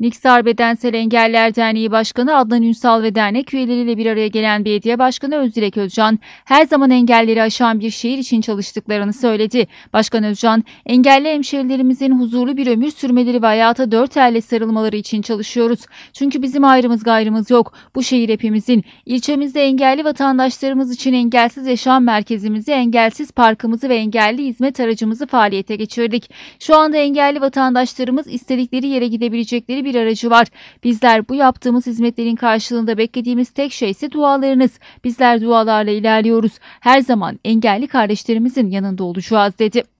Niksar Bedensel Engeller Derneği Başkanı Adnan Ünsal ve dernek üyeleriyle bir araya gelen belediye başkanı Özdilek Özcan, her zaman engelleri aşan bir şehir için çalıştıklarını söyledi. Başkan Özcan, engelli hemşerilerimizin huzurlu bir ömür sürmeleri ve hayata dört elle sarılmaları için çalışıyoruz. Çünkü bizim ayrımız gayrımız yok. Bu şehir hepimizin. İlçemizde engelli vatandaşlarımız için engelsiz yaşam merkezimizi, engelsiz parkımızı ve engelli hizmet aracımızı faaliyete geçirdik. Şu anda engelli vatandaşlarımız istedikleri yere gidebilecekleri bir bir aracı var. Bizler bu yaptığımız hizmetlerin karşılığında beklediğimiz tek şey ise dualarınız. Bizler dualarla ilerliyoruz. Her zaman engelli kardeşlerimizin yanında olacağız dedi.